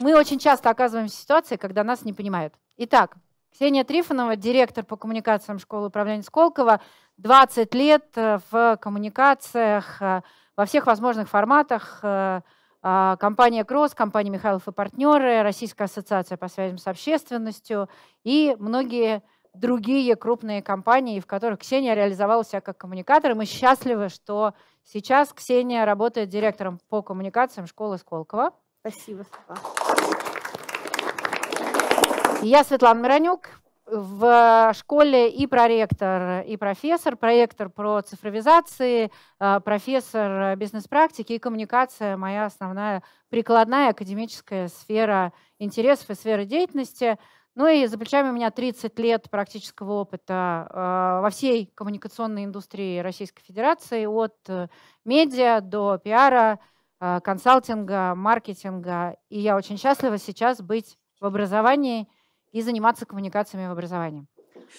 Мы очень часто оказываемся в ситуации, когда нас не понимают. Итак, Ксения Трифонова, директор по коммуникациям школы управления Сколково, 20 лет э, в коммуникациях э, во всех возможных форматах. Э, а, компания «Кросс», компания «Михайлов и партнеры», Российская ассоциация по связям с общественностью и многие другие крупные компании, в которых Ксения реализовала себя как коммуникатор. И мы счастливы, что сейчас Ксения работает директором по коммуникациям школы Сколково. Спасибо. Я Светлана Миронюк, в школе и проректор, и профессор, проектор про цифровизации, э, профессор бизнес-практики и коммуникация, моя основная прикладная академическая сфера интересов и сфера деятельности. Ну и за плечами у меня 30 лет практического опыта э, во всей коммуникационной индустрии Российской Федерации, от э, медиа до пиара, Э, консалтинга, маркетинга. И я очень счастлива сейчас быть в образовании и заниматься коммуникациями в образовании.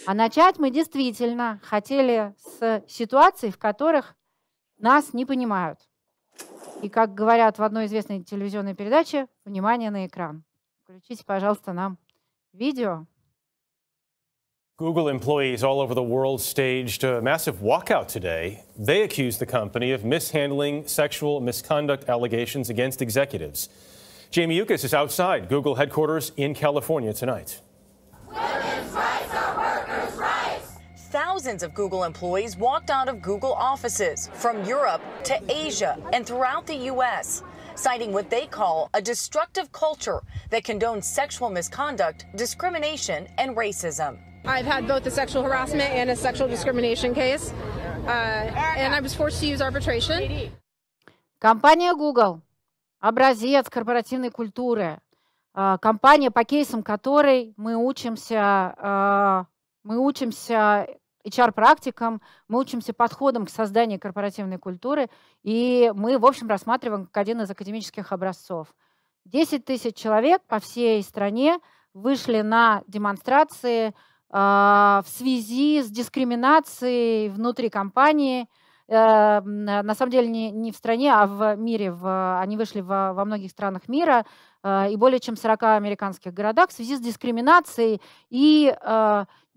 А начать мы действительно хотели с ситуаций, в которых нас не понимают. И, как говорят в одной известной телевизионной передаче, внимание на экран. Включите, пожалуйста, нам видео. Google employees all over the world staged a massive walkout today. They accused the company of mishandling sexual misconduct allegations against executives. Jamie Ukas is outside Google headquarters in California tonight. Women's rights are workers' rights. Thousands of Google employees walked out of Google offices from Europe to Asia and throughout the U.S., citing what they call a destructive culture that condones sexual misconduct, discrimination, and racism. I've had both a sexual harassment and a sexual discrimination case, uh, and I was forced to use arbitration. Компания Google – образец корпоративной культуры. А, компания, по кейсам которой мы учимся, а, мы учимся HR-практикам, мы учимся подходам к созданию корпоративной культуры, и мы, в общем, рассматриваем как один из академических образцов. 10 тысяч человек по всей стране вышли на демонстрации – а, в связи с дискриминацией внутри компании. Э, э, на самом деле не, не в стране, а в мире. В, они вышли во, во многих странах мира э, и более чем 40 американских городах в связи с дискриминацией и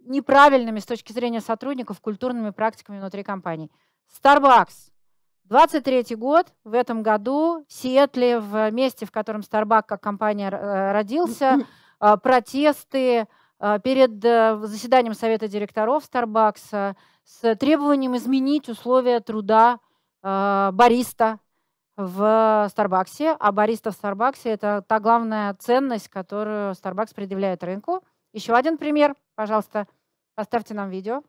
неправильными с точки зрения сотрудников культурными практиками внутри компании. Starbucks. 23 год, в этом году в Сиэтле, в месте, в котором Starbucks как компания родился, протесты, Э, перед э, заседанием совета директоров Starbucks с требованием изменить условия труда э, бариста в Старбаксе, а бариста в Старбаксе – это та главная ценность, которую Starbucks предъявляет рынку. Еще один пример, пожалуйста, поставьте нам видео.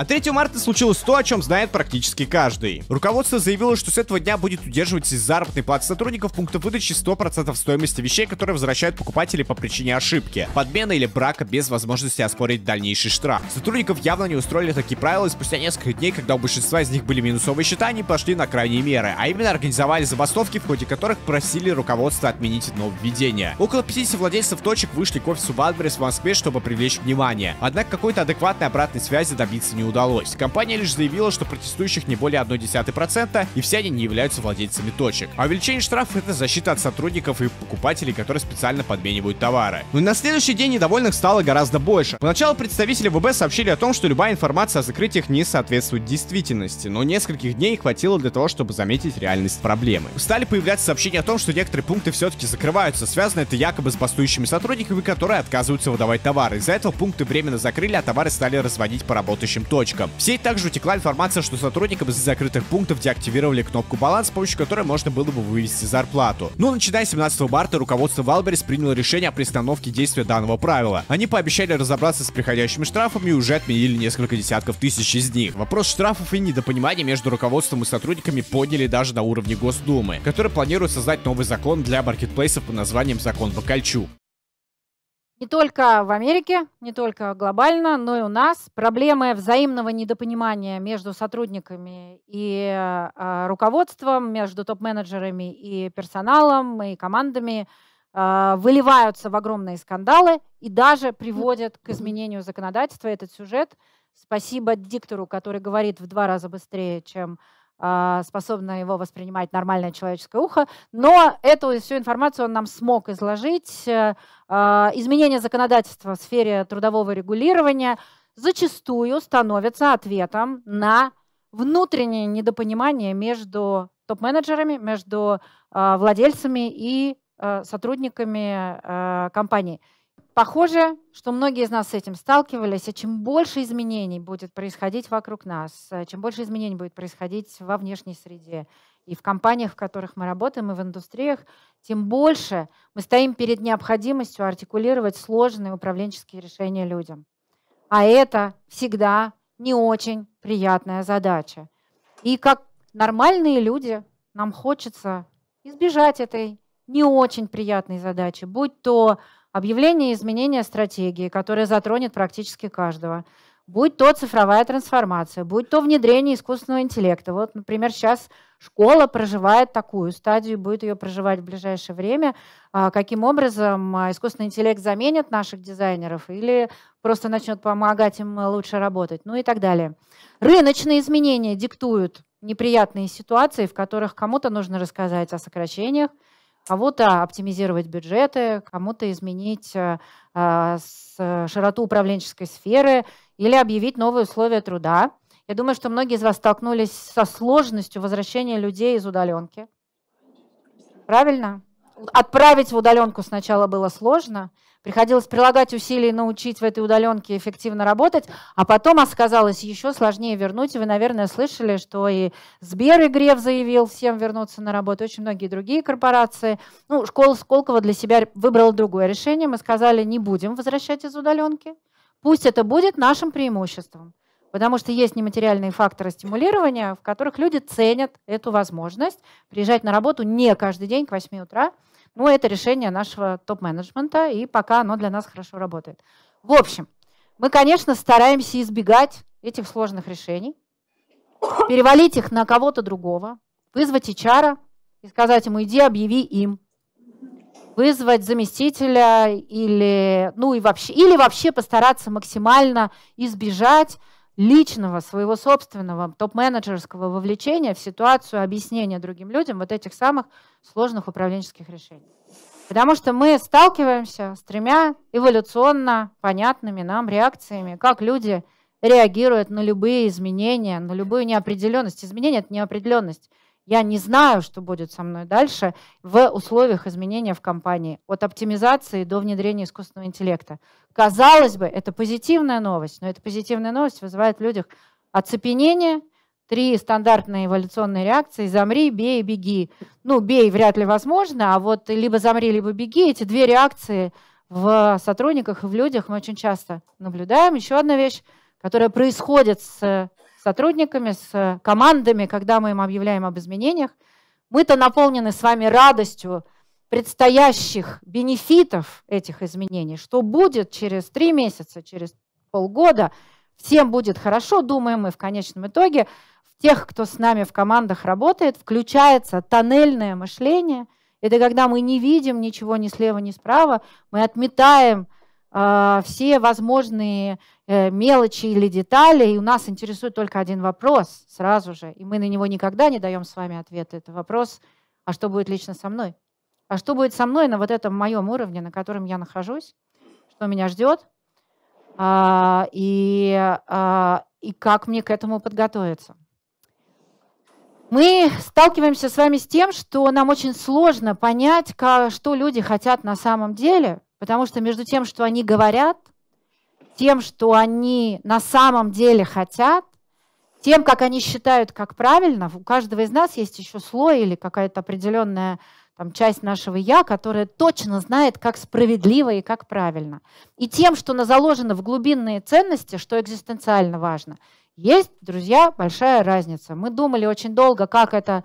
А 3 марта случилось то, о чем знает практически каждый. Руководство заявило, что с этого дня будет удерживать из заработной платы сотрудников пункта выдачи 100% стоимости вещей, которые возвращают покупатели по причине ошибки, подмены или брака без возможности оспорить дальнейший штраф. Сотрудников явно не устроили такие правила, и спустя несколько дней, когда у большинства из них были минусовые счета, они пошли на крайние меры, а именно организовали забастовки, в ходе которых просили руководство отменить нововведение. Около 50 владельцев точек вышли к офису Валберес в Москве, чтобы привлечь внимание. Однако какой-то адекватной обратной связи добиться не удалось. Компания лишь заявила, что протестующих не более 0,1% и все они не являются владельцами точек. А увеличение штрафов это защита от сотрудников и покупателей, которые специально подменивают товары. Но ну на следующий день недовольных стало гораздо больше. Поначалу представители ВБ сообщили о том, что любая информация о закрытиях не соответствует действительности, но нескольких дней хватило для того, чтобы заметить реальность проблемы. Стали появляться сообщения о том, что некоторые пункты все-таки закрываются. Связано это якобы с бастующими сотрудниками, которые отказываются выдавать товары. Из-за этого пункты временно закрыли, а товары стали разводить по работающим Точка. В сеть также утекла информация, что сотрудникам из закрытых пунктов деактивировали кнопку баланс, с помощью которой можно было бы вывести зарплату. Но ну, начиная с 17 марта руководство Валберис приняло решение о пристановке действия данного правила. Они пообещали разобраться с приходящими штрафами и уже отменили несколько десятков тысяч из них. Вопрос штрафов и недопонимания между руководством и сотрудниками подняли даже на уровне Госдумы, который планирует создать новый закон для маркетплейсов под названием «Закон Бакальчук» не только в Америке, не только глобально, но и у нас. Проблемы взаимного недопонимания между сотрудниками и а, руководством, между топ-менеджерами и персоналом, и командами а, выливаются в огромные скандалы и даже приводят к изменению законодательства этот сюжет. Спасибо диктору, который говорит в два раза быстрее, чем а, способно его воспринимать нормальное человеческое ухо, но эту всю информацию он нам смог изложить. Э, а, Изменение законодательства в сфере трудового регулирования зачастую становится ответом на внутреннее недопонимание между топ-менеджерами, между а, владельцами и э, сотрудниками э, компании. Похоже, что многие из нас с этим сталкивались, и чем больше изменений будет происходить вокруг нас, э, чем больше изменений будет происходить во внешней среде и в компаниях, в которых мы работаем, и в индустриях, тем больше мы стоим перед необходимостью артикулировать сложные управленческие решения людям. А это всегда не очень приятная задача. И как нормальные люди нам хочется избежать этой не очень приятной задачи, будь то Объявление изменения стратегии, которое затронет практически каждого. Будь то цифровая трансформация, будь то внедрение искусственного интеллекта. Вот, например, сейчас школа проживает такую стадию, будет ее проживать в ближайшее время. А каким образом а, искусственный интеллект заменит наших дизайнеров или просто начнет помогать им лучше работать, ну и так далее. Рыночные изменения диктуют неприятные ситуации, в которых кому-то нужно рассказать о сокращениях, кого-то оптимизировать бюджеты, кому-то изменить э, а, э, широту управленческой сферы или объявить новые условия труда. Я думаю, что многие из вас столкнулись со сложностью возвращения людей из удаленки. Правильно? отправить в удаленку сначала было сложно. Приходилось прилагать усилия научить в этой удаленке эффективно работать, а потом оказалось еще сложнее вернуть. вы, наверное, слышали, что и Сбер и Греф заявил всем вернуться на работу, очень многие другие корпорации. Ну, школа Сколково для себя выбрала другое решение. Мы сказали, не будем возвращать из удаленки. Пусть это будет нашим преимуществом. Потому что есть нематериальные факторы стимулирования, в которых люди ценят эту возможность приезжать на работу не каждый день к 8 утра. Но ну, это решение нашего топ-менеджмента, и пока оно для нас хорошо работает. В общем, мы, конечно, стараемся избегать этих сложных решений, перевалить их на кого-то другого, вызвать HR и сказать ему, иди объяви им, вызвать заместителя или, ну и вообще, или вообще постараться максимально избежать личного, своего собственного топ-менеджерского вовлечения в ситуацию объяснения другим людям вот этих самых сложных управленческих решений. Потому что мы сталкиваемся с тремя эволюционно понятными нам реакциями, как люди реагируют на любые изменения, на любую неопределенность. изменения это неопределенность. Я не знаю, что будет со мной дальше в условиях изменения в компании, от оптимизации до внедрения искусственного интеллекта. Казалось бы, это позитивная новость, но эта позитивная новость вызывает в людях оцепенение, три стандартные эволюционные реакции «замри», «бей», «беги». Ну, «бей» вряд ли возможно, а вот либо «замри», либо «беги» – эти две реакции в сотрудниках и в людях мы очень часто наблюдаем. Еще одна вещь, которая происходит с сотрудниками, с э, командами, когда мы им объявляем об изменениях. Мы-то наполнены с вами радостью предстоящих бенефитов этих изменений, что будет через три месяца, через полгода, всем будет хорошо, думаем мы в конечном итоге, в тех, кто с нами в командах работает, включается тоннельное мышление. Это когда мы не видим ничего ни слева, ни справа, мы отметаем а, все возможные э, мелочи или детали, и у нас интересует только один вопрос сразу же, и мы на него никогда не даем с вами ответ. Это вопрос, а что будет лично со мной? А что будет со мной на вот этом моем уровне, на котором я нахожусь? Что меня ждет? А, и, а, и как мне к этому подготовиться? Мы сталкиваемся с вами с тем, что нам очень сложно понять, что люди хотят на самом деле – Потому что между тем, что они говорят, тем, что они на самом деле хотят, тем, как они считают, как правильно, у каждого из нас есть еще слой или какая-то определенная там, часть нашего «я», которая точно знает, как справедливо и как правильно. И тем, что заложено в глубинные ценности, что экзистенциально важно, есть, друзья, большая разница. Мы думали очень долго, как это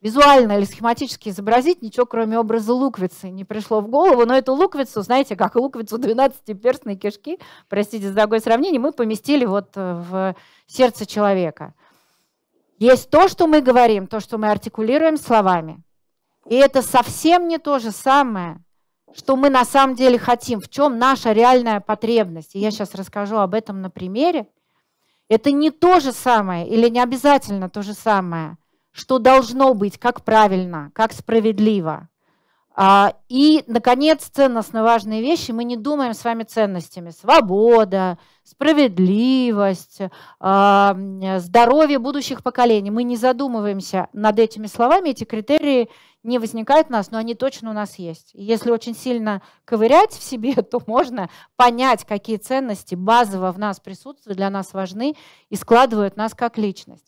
визуально или схематически изобразить ничего, кроме образа луковицы, не пришло в голову. Но эту луковицу, знаете, как луковицу 12-перстной кишки, простите за такое сравнение, мы поместили вот э, в сердце человека. Есть то, что мы говорим, то, что мы артикулируем словами. И это совсем не то же самое, что мы на самом деле хотим, в чем наша реальная потребность. И я сейчас расскажу об этом на примере. Это не то же самое или не обязательно то же самое – что должно быть, как правильно, как справедливо. А, и, наконец, ценностно важные вещи мы не думаем с вами ценностями. Свобода, справедливость, а, здоровье будущих поколений. Мы не задумываемся над этими словами, эти критерии не возникают у нас, но они точно у нас есть. И если очень сильно ковырять в себе, то можно понять, какие ценности базово в нас присутствуют, для нас важны и складывают нас как личность.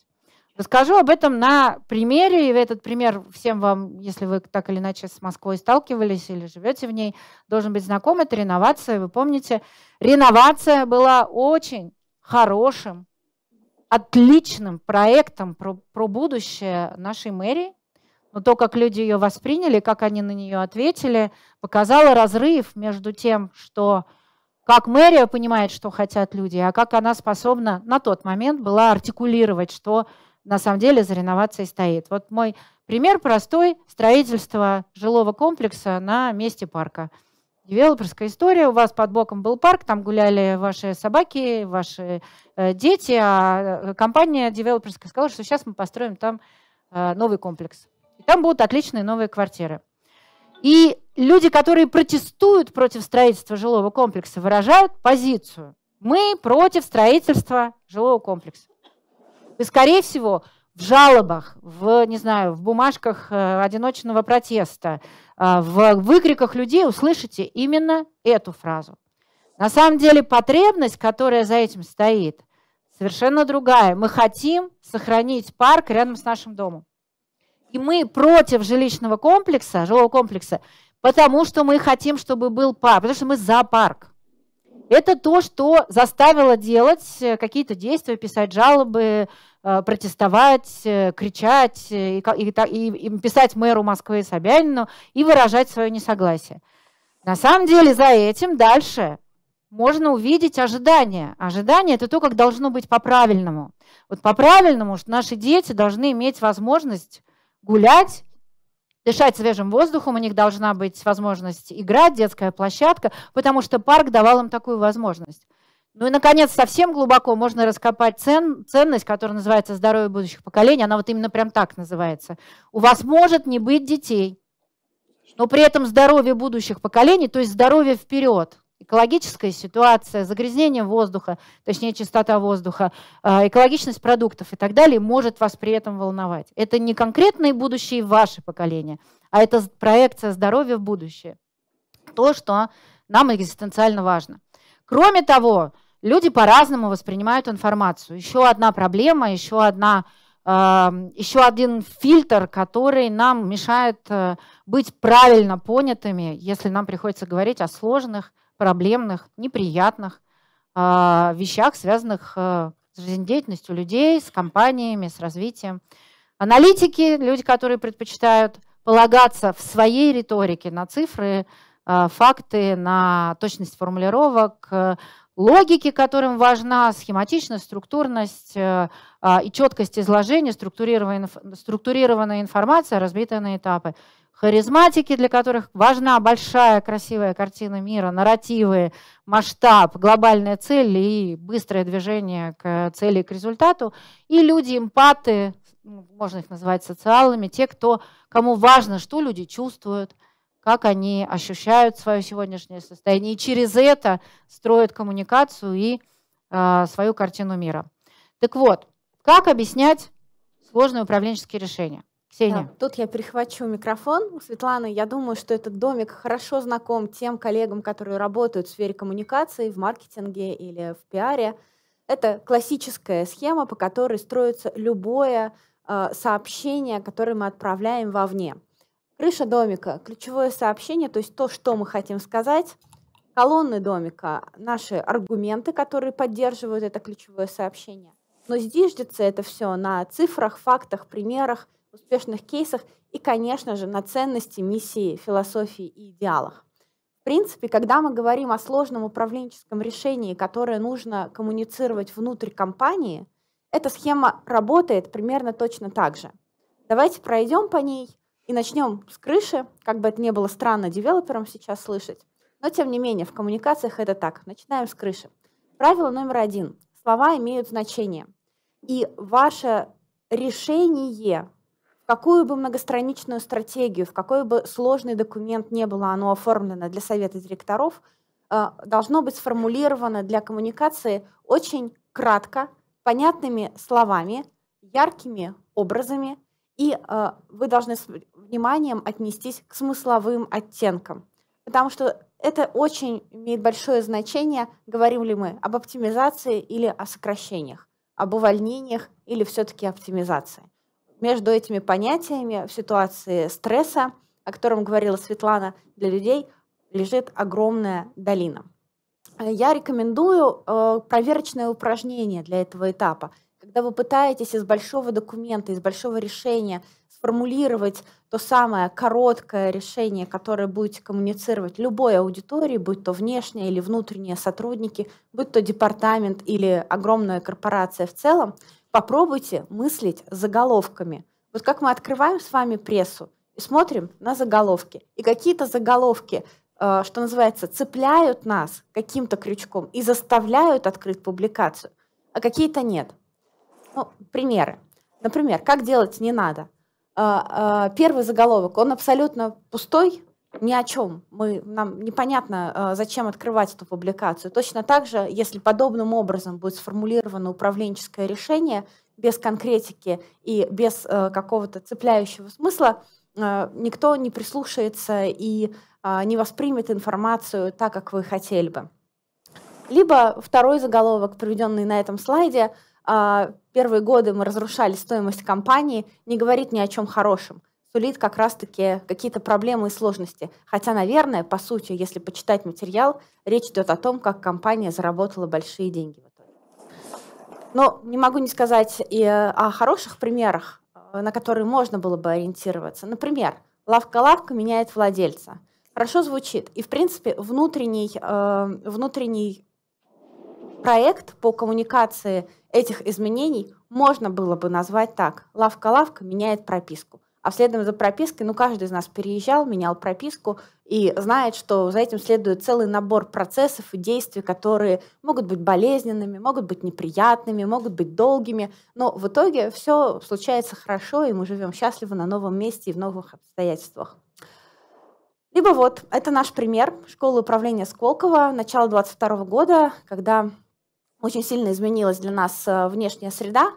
Расскажу об этом на примере, и этот пример всем вам, если вы так или иначе с Москвой сталкивались или живете в ней, должен быть знаком. Это реновация, вы помните. Реновация была очень хорошим, отличным проектом про, про будущее нашей мэрии. Но то, как люди ее восприняли, как они на нее ответили, показало разрыв между тем, что как мэрия понимает, что хотят люди, а как она способна на тот момент была артикулировать, что на самом деле за реновацией стоит. Вот мой пример простой – строительство жилого комплекса на месте парка. Девелоперская история, у вас под боком был парк, там гуляли ваши собаки, ваши э, дети, а э, компания девелоперская сказала, что сейчас мы построим там э, новый комплекс. И там будут отличные новые квартиры. И люди, которые протестуют против строительства жилого комплекса, выражают позицию. Мы против строительства жилого комплекса. И, скорее всего, в жалобах, в, не знаю, в бумажках э, одиночного протеста, э, в выкриках людей услышите именно эту фразу. На самом деле потребность, которая за этим стоит, совершенно другая. Мы хотим сохранить парк рядом с нашим домом. И мы против жилищного комплекса, жилого комплекса, потому что мы хотим, чтобы был парк, потому что мы за парк. Это то, что заставило делать э, какие-то действия, писать жалобы, Э, протестовать, э, кричать э, и, и, и, писать мэру Москвы Собянину и выражать свое несогласие. На самом деле за этим дальше можно увидеть ожидания. Ожидание – это то, как должно быть по-правильному. Вот по-правильному, что наши дети должны иметь возможность гулять, дышать свежим воздухом, у них должна быть возможность играть, детская площадка, потому что парк давал им такую возможность. Ну и, наконец, совсем глубоко можно раскопать цен, ценность, которая называется «Здоровье будущих поколений». Она вот именно прям так называется. У вас может не быть детей, но при этом здоровье будущих поколений, то есть здоровье вперед. Экологическая ситуация, загрязнение воздуха, точнее чистота воздуха, э, экологичность продуктов и так далее может вас при этом волновать. Это не конкретные будущие ваши поколения, а это проекция здоровья в будущее. То, что нам экзистенциально важно. Кроме того, люди по-разному воспринимают информацию. Еще одна проблема, еще, одна, эм, еще один фильтр, который нам мешает э, быть правильно понятыми, если нам приходится говорить о сложных, проблемных, неприятных э, вещах, связанных э, с жизнедеятельностью людей, с компаниями, с развитием. Аналитики, люди, которые предпочитают полагаться в своей риторике на цифры, факты, на точность формулировок, логики, которым важна схематичность, структурность э, а, и четкость изложения, структурированная информация, разбитая на этапы. Харизматики, для которых важна большая красивая картина мира, нарративы, масштаб, глобальная цель и быстрое движение к цели и к результату. И люди, эмпаты, ну, можно их называть социалами, те, кто, кому важно, что люди чувствуют – как они ощущают свое сегодняшнее состояние, и через это строят коммуникацию и э, свою картину мира. Так вот, как объяснять сложные управленческие решения? Ксения. Да, тут я перехвачу микрофон. Светлана, я думаю, что этот домик хорошо знаком тем коллегам, которые работают в сфере коммуникации, в маркетинге или в пиаре. Это классическая схема, по которой строится любое э, сообщение, которое мы отправляем вовне. Крыша домика, ключевое сообщение, то есть то, что мы хотим сказать. Колонны домика, наши аргументы, которые поддерживают это ключевое сообщение. Но зиждется это все на цифрах, фактах, примерах, успешных кейсах и, конечно же, на ценности, миссии, философии и идеалах. В принципе, когда мы говорим о сложном управленческом решении, которое нужно коммуницировать внутрь компании, эта схема работает примерно точно так же. Давайте пройдем по ней и начнем с крыши, как бы это ни было странно девелоперам сейчас слышать. Но тем не менее, в коммуникациях это так. Начинаем с крыши. Правило номер один. Слова имеют значение. И ваше решение, в какую бы многостраничную стратегию, в какой бы сложный документ не было оно оформлено для совета директоров, э, должно быть сформулировано для коммуникации очень кратко, понятными словами, яркими образами – и э, вы должны с вниманием отнестись к смысловым оттенкам, потому что это очень имеет большое значение, говорим ли мы об оптимизации или о сокращениях, об увольнениях или все-таки оптимизации. Между этими понятиями в ситуации стресса, о котором говорила Светлана, для людей лежит огромная долина. Э, я рекомендую э, проверочное упражнение для этого этапа когда вы пытаетесь из большого документа, из большого решения сформулировать то самое короткое решение, которое будете коммуницировать любой аудитории, будь то внешние или внутренние сотрудники, будь то департамент или огромная корпорация в целом, попробуйте мыслить заголовками. Вот как мы открываем с вами прессу и смотрим на заголовки. И какие-то заголовки э, что называется, цепляют нас каким-то крючком и заставляют открыть публикацию, а какие-то нет. Ну, примеры. Например, как делать не надо. А, а, первый заголовок, он абсолютно пустой, ни о чем. Мы, нам непонятно, а, зачем открывать эту публикацию. Точно так же, если подобным образом будет сформулировано управленческое решение без конкретики и без какого-то цепляющего смысла, никто не прислушается и не воспримет информацию так, как вы хотели бы. Либо второй заголовок, приведенный на этом слайде – а, первые годы мы разрушали стоимость компании, не говорит ни о чем хорошем. Сулит как раз-таки какие-то проблемы и сложности. Хотя, наверное, по сути, если почитать материал, речь идет о том, как компания заработала большие деньги Но не могу не сказать и о хороших примерах, э, на которые можно было бы ориентироваться. Например, лавка-лавка меняет владельца. Хорошо звучит. И, в принципе, внутренний, э, внутренний проект по коммуникации – этих изменений можно было бы назвать так. Лавка-лавка меняет прописку. А следом за пропиской, ну, каждый из нас переезжал, менял прописку и знает, что за этим следует целый набор процессов и действий, которые могут быть болезненными, могут быть неприятными, могут быть долгими. Но в итоге все случается хорошо, и мы живем счастливо на новом месте и в новых обстоятельствах. Либо вот, это наш пример школы управления Сколково, начало 22 года, когда очень сильно изменилась для нас э, внешняя среда,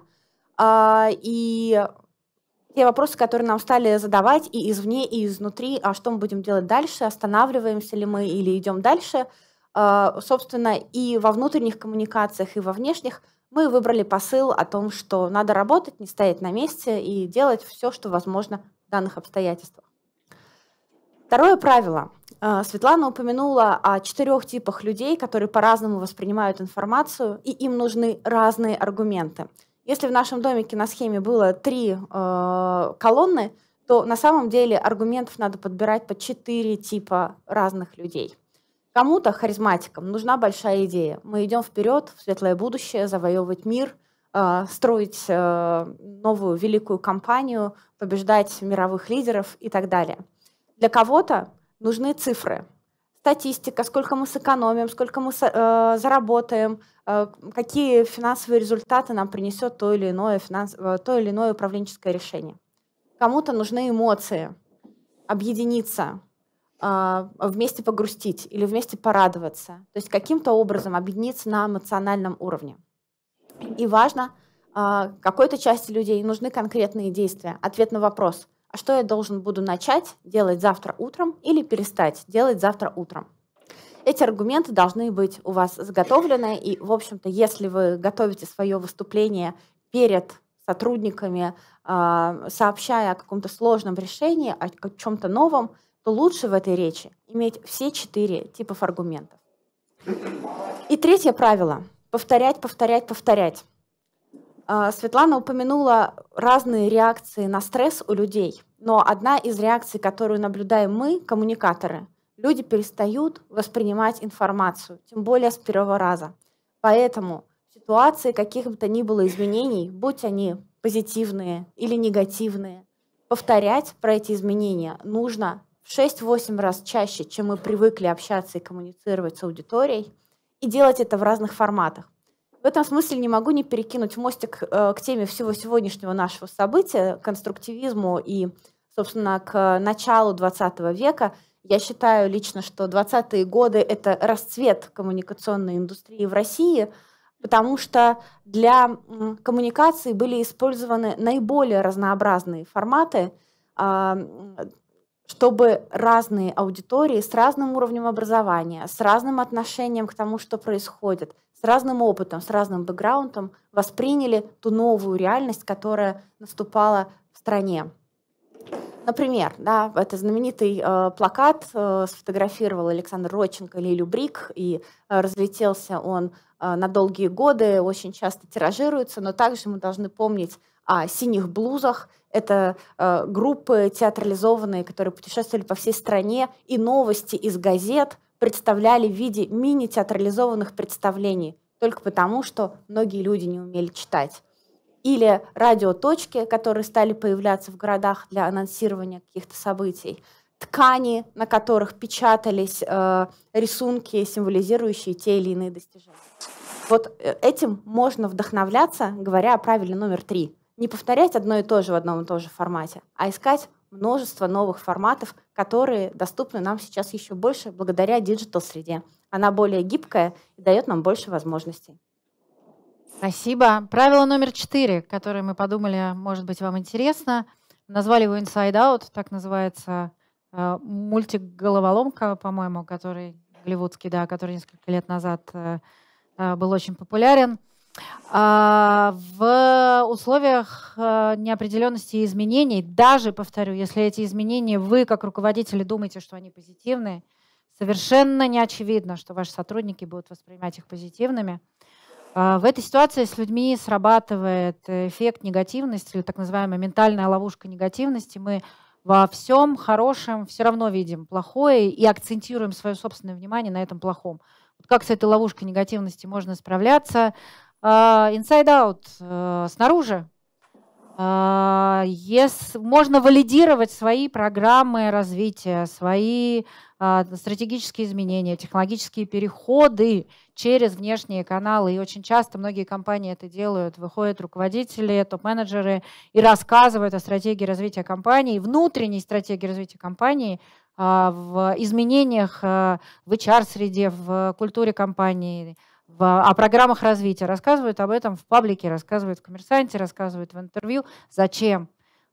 а, и те вопросы, которые нам стали задавать и извне, и изнутри, а что мы будем делать дальше, останавливаемся ли мы или идем дальше, э, собственно, и во внутренних коммуникациях, и во внешних мы выбрали посыл о том, что надо работать, не стоять на месте и делать все, что возможно в данных обстоятельствах. Второе правило. Э, Светлана упомянула о четырех типах людей, которые по-разному воспринимают информацию, и им нужны разные аргументы. Если в нашем домике на схеме было три э, колонны, то на самом деле аргументов надо подбирать по четыре типа разных людей. Кому-то, харизматикам, нужна большая идея. Мы идем вперед в светлое будущее, завоевывать мир, э, строить э, новую великую компанию, побеждать мировых лидеров и так далее – для кого-то нужны цифры, статистика, сколько мы сэкономим, сколько мы э, заработаем, э, какие финансовые результаты нам принесет то или иное, финанс... Э, то или иное управленческое решение. Кому-то нужны эмоции, объединиться, э, вместе погрустить или вместе порадоваться. То есть каким-то образом объединиться на эмоциональном уровне. И важно, э, какой-то части людей нужны конкретные действия, ответ на вопрос, а что я должен буду начать делать завтра утром или перестать делать завтра утром. Эти аргументы должны быть у вас заготовлены, и, в общем-то, если вы готовите свое выступление перед сотрудниками, а, сообщая о каком-то сложном решении, о чем-то новом, то лучше в этой речи иметь все четыре типов аргументов. И третье правило. Повторять, повторять, повторять. А, Светлана упомянула разные реакции на стресс у людей, но одна из реакций, которую наблюдаем мы, коммуникаторы, люди перестают воспринимать информацию, тем более с первого раза. Поэтому в ситуации каких бы то ни было изменений, будь они позитивные или негативные, повторять про эти изменения нужно в 6-8 раз чаще, чем мы привыкли общаться и коммуницировать с аудиторией, и делать это в разных форматах. В этом смысле не могу не перекинуть мостик э, к теме всего сегодняшнего нашего события, конструктивизму и, собственно, к началу 20 века. Я считаю лично, что 20-е годы – это расцвет коммуникационной индустрии в России, потому что для коммуникации были использованы наиболее разнообразные форматы, а, чтобы разные аудитории с разным уровнем образования, с разным отношением к тому, что происходит – с разным опытом, с разным бэкграундом восприняли ту новую реальность, которая наступала в стране. Например, да, это знаменитый э, плакат э, сфотографировал Александр Родченко или Любрик, и э, разлетелся он э, на долгие годы, очень часто тиражируется, но также мы должны помнить о синих блузах. Это э, группы театрализованные, которые путешествовали по всей стране, и новости из газет представляли в виде мини-театрализованных представлений, только потому, что многие люди не умели читать. Или радиоточки, которые стали появляться в городах для анонсирования каких-то событий. Ткани, на которых печатались э, рисунки, символизирующие те или иные достижения. Вот э, этим можно вдохновляться, говоря о правиле номер три. Не повторять одно и то же в одном и том же формате, а искать множество новых форматов, которые доступны нам сейчас еще больше благодаря диджитал-среде. Она более гибкая и дает нам больше возможностей. Спасибо. Правило номер четыре, которое мы подумали, может быть, вам интересно. Назвали его Inside Out, так называется э, мультик «Головоломка», по-моему, который голливудский, да, который несколько лет назад э, э был очень популярен. А, в условиях э, неопределенности и изменений, даже, повторю, если эти изменения вы, как руководители, думаете, что они позитивные, совершенно не очевидно, что ваши сотрудники будут воспринимать их позитивными. А, в этой ситуации с людьми срабатывает эффект негативности так называемая ментальная ловушка негативности. Мы во всем хорошем все равно видим плохое и акцентируем свое собственное внимание на этом плохом. Вот как с этой ловушкой негативности можно справляться? А, inside Out э, снаружи. Yes, а, можно валидировать свои программы развития, свои а, стратегические изменения, технологические переходы через внешние каналы. И очень часто многие компании это делают. Выходят руководители, топ-менеджеры и рассказывают о стратегии развития компании, внутренней стратегии развития компании, в изменениях в HR-среде, в культуре компании – в, о программах развития, рассказывают об этом в паблике, рассказывают в коммерсанте, рассказывают в интервью. Зачем?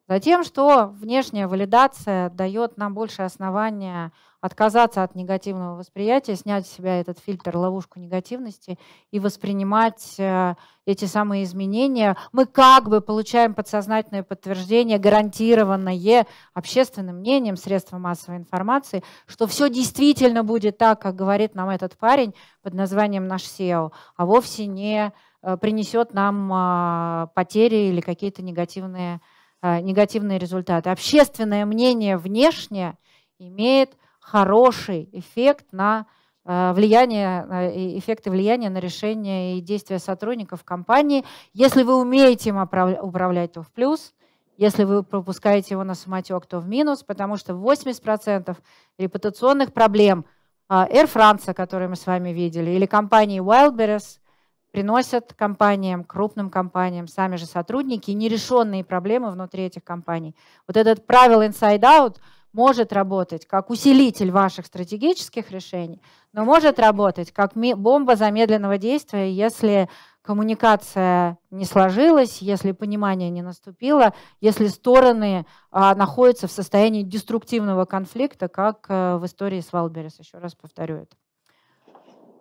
Затем, что внешняя валидация дает нам больше основания отказаться от негативного восприятия, снять с себя этот фильтр, ловушку негативности и воспринимать э, эти самые изменения. Мы как бы получаем подсознательное подтверждение, гарантированное общественным мнением, средством массовой информации, что все действительно будет так, как говорит нам этот парень под названием наш SEO, а вовсе не э, принесет нам э, потери или какие-то негативные а, негативные результаты. Общественное мнение внешне имеет хороший эффект на а, влияние, а, эффекты влияния на решения и действия сотрудников компании. Если вы умеете им управлять, то в плюс. Если вы пропускаете его на самотек, то в минус, потому что 80% репутационных проблем Air France, которые мы с вами видели, или компании Wildberries – приносят компаниям, крупным компаниям, сами же сотрудники, нерешенные проблемы внутри этих компаний. Вот этот правило inside-out может работать как усилитель ваших стратегических решений, но может работать как бомба замедленного действия, если коммуникация не сложилась, если понимание не наступило, если стороны а, находятся в состоянии деструктивного конфликта, как а, в истории с Валберес. Еще раз повторю это.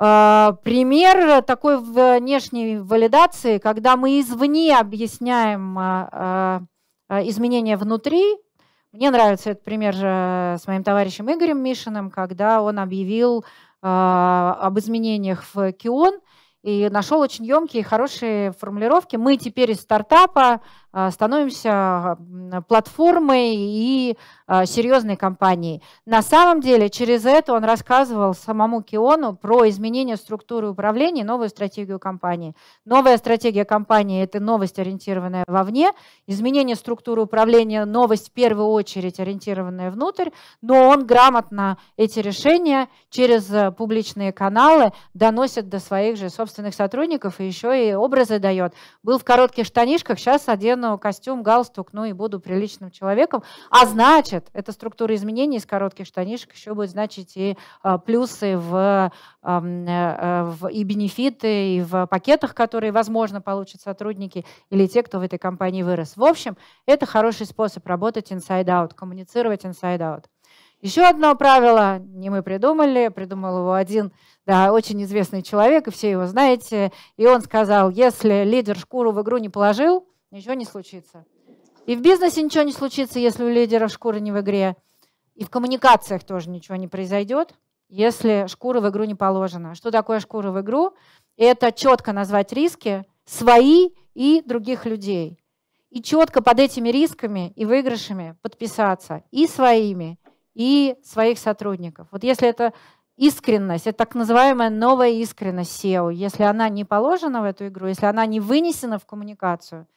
А, пример такой внешней валидации, когда мы извне объясняем а, а, изменения внутри. Мне нравится этот пример же с моим товарищем Игорем Мишиным, когда он объявил об изменениях в Кион и нашел очень емкие и хорошие формулировки. Мы теперь из стартапа, а, становимся а, платформой и а, серьезной компанией. На самом деле через это он рассказывал самому Киону про изменение структуры управления, новую стратегию компании. Новая стратегия компании – это новость, ориентированная вовне, изменение структуры управления – новость в первую очередь, ориентированная внутрь, но он грамотно эти решения через публичные каналы доносит до своих же собственных сотрудников и еще и образы дает. Был в коротких штанишках, сейчас один надену костюм, галстук, ну и буду приличным человеком. А значит, эта структура изменений из коротких штанишек еще будет значить и а, плюсы в, э, э, в, и бенефиты, и в пакетах, которые, возможно, получат сотрудники или те, кто в этой компании вырос. В общем, это хороший способ работать inside-out, коммуницировать inside-out. Еще одно правило не мы придумали, придумал его один да, очень известный человек, и все его знаете, и он сказал, если лидер шкуру в игру не положил, ничего не случится. И в бизнесе ничего не случится, если у лидера шкуры не в игре. И в коммуникациях тоже ничего не произойдет, если шкура в игру не положена. Что такое шкура в игру? Это четко назвать риски свои и других людей. И четко под этими рисками и выигрышами подписаться и своими, и своих сотрудников. Вот если это искренность, это так называемая новая искренность SEO, если она не положена в эту игру, если она не вынесена в коммуникацию –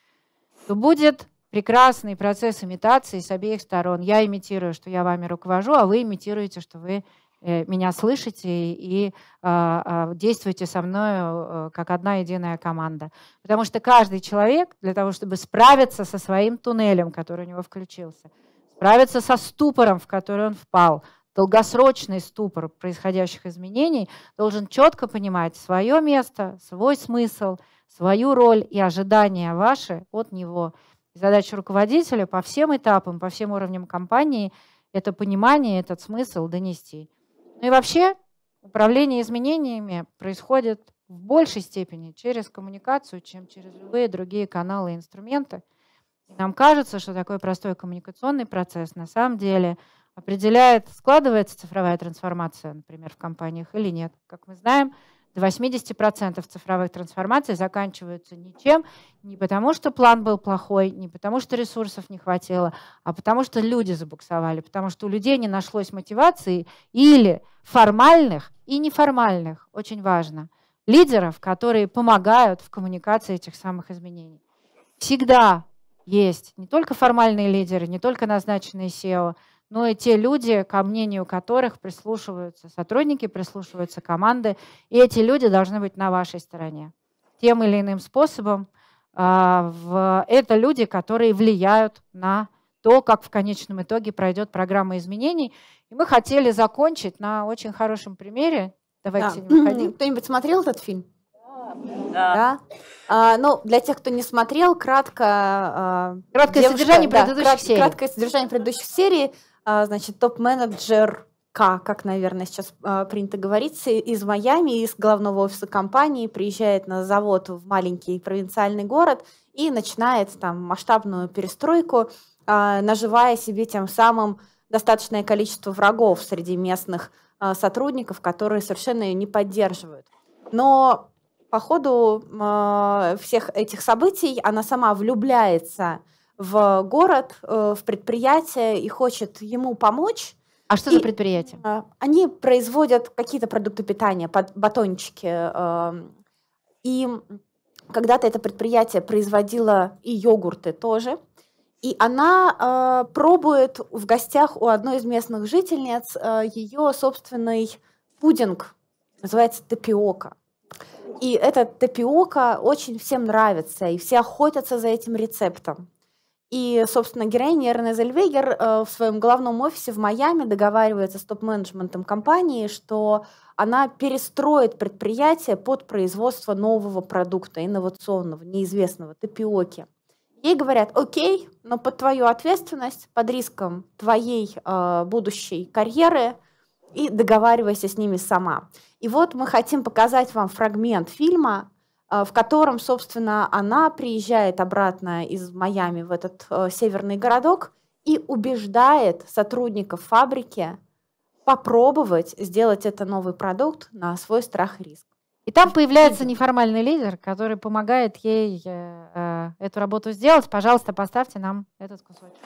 то будет прекрасный процесс имитации с обеих сторон. Я имитирую, что я вами руковожу, а вы имитируете, что вы э, меня слышите и э, а, действуете со мной э, как одна единая команда. Потому что каждый человек для того, чтобы справиться со своим туннелем, который у него включился, справиться со ступором, в который он впал, долгосрочный ступор происходящих изменений, должен четко понимать свое место, свой смысл, свою роль и ожидания ваши от него. задача руководителя по всем этапам, по всем уровням компании – это понимание, этот смысл донести. Ну и вообще управление изменениями происходит в большей степени через коммуникацию, чем через любые другие каналы и инструменты. И нам кажется, что такой простой коммуникационный процесс на самом деле – определяет, складывается цифровая трансформация, например, в компаниях или нет. Как мы знаем, до 80% цифровых трансформаций заканчиваются ничем, не потому что план был плохой, не потому что ресурсов не хватило, а потому что люди забуксовали, потому что у людей не нашлось мотивации или формальных и неформальных, очень важно, лидеров, которые помогают в коммуникации этих самых изменений. Всегда есть не только формальные лидеры, не только назначенные SEO – но ну и те люди, ко мнению которых прислушиваются сотрудники, прислушиваются команды, и эти люди должны быть на вашей стороне. Тем или иным способом а, это люди, которые влияют на то, как в конечном итоге пройдет программа изменений. И мы хотели закончить на очень хорошем примере. Давайте да. выходим. Кто-нибудь смотрел этот фильм? Да. да. А, ну, для тех, кто не смотрел, кратко... А, краткое девушка, содержание да, предыдущих крат, серий. Краткое содержание предыдущих серий. А, значит, топ-менеджер к, как, наверное, сейчас а, принято говорить, из Майами, из главного офиса компании, приезжает на завод в маленький провинциальный город и начинает там масштабную перестройку, а, наживая себе тем самым достаточное количество врагов среди местных сотрудников, которые совершенно ее не поддерживают. Но по ходу всех этих событий она сама влюбляется в город, э, в предприятие и хочет ему помочь. А что и, за предприятие? Э, они производят какие-то продукты питания, батончики. Эм, и когда-то это предприятие производило и йогурты тоже. И она э, пробует в гостях у одной из местных жительниц э, ее собственный пудинг, называется тапиока. И этот тапиока очень всем нравится, и все охотятся за этим рецептом. И, собственно, героиня Эрна Зельвегер э, в своем главном офисе в Майами договаривается с топ-менеджментом компании, что она перестроит предприятие под производство нового продукта, инновационного, неизвестного, тапиоки. Ей говорят, окей, но под твою ответственность, под риском твоей э, будущей карьеры и договаривайся с ними сама. И вот мы хотим показать вам фрагмент фильма, Э, в котором, собственно, она приезжает обратно из Майами в этот э, северный городок и убеждает сотрудников фабрики попробовать сделать это новый продукт на свой страх и риск. И там появляется неформальный лидер, который помогает ей э, э, эту работу сделать. Пожалуйста, поставьте нам этот кусочек.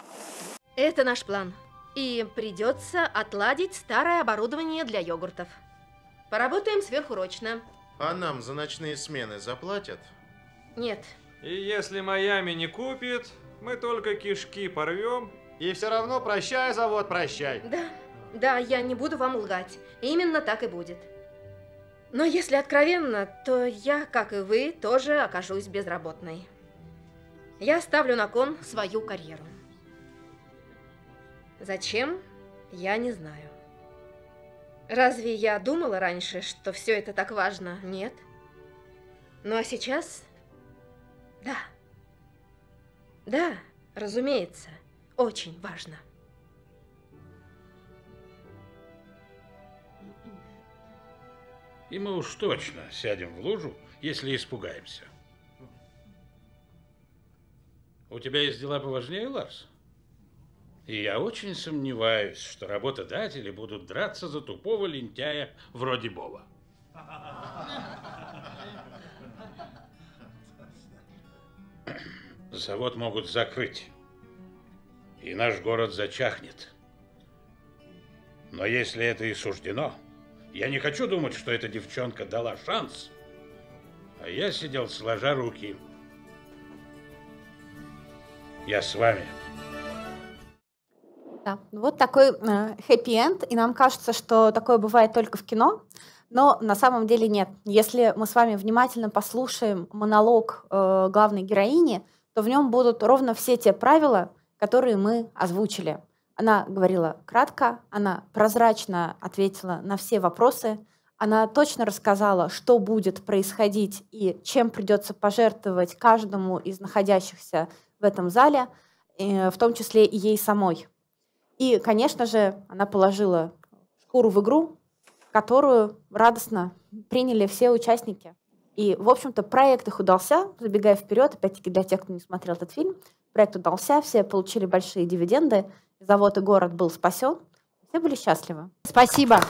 Это наш план. И придется отладить старое оборудование для йогуртов. Поработаем сверхурочно. А нам за ночные смены заплатят? Нет. И если Майами не купит, мы только кишки порвем. И все равно прощай, завод, прощай. Да, да, я не буду вам лгать. Именно так и будет. Но если откровенно, то я, как и вы, тоже окажусь безработной. Я ставлю на кон свою карьеру. Зачем? Я не знаю. Разве я думала раньше, что все это так важно? Нет. Ну а сейчас? Да. Да, разумеется, очень важно. И мы уж точно сядем в лужу, если испугаемся. У тебя есть дела поважнее, Ларс? И я очень сомневаюсь, что работодатели будут драться за тупого лентяя вроде Боба. Завод могут закрыть, и наш город зачахнет. Но если это и суждено, я не хочу думать, что эта девчонка дала шанс, а я сидел сложа руки. Я с вами. Да, ну, вот такой хэппи-энд, и нам кажется, что такое бывает только в кино, но на самом деле нет. Если мы с вами внимательно послушаем монолог э, главной героини, то в нем будут ровно все те правила, которые мы озвучили. Она говорила кратко, она прозрачно ответила на все вопросы, она точно рассказала, что будет происходить и чем придется пожертвовать каждому из находящихся в этом зале, э, в том числе и ей самой. И, конечно же, она положила шкуру в игру, которую радостно приняли все участники. И, в общем-то, проект их удался, забегая вперед, опять-таки для тех, кто не смотрел этот фильм, проект удался, все получили большие дивиденды, завод и город был спасен, все были счастливы. Спасибо.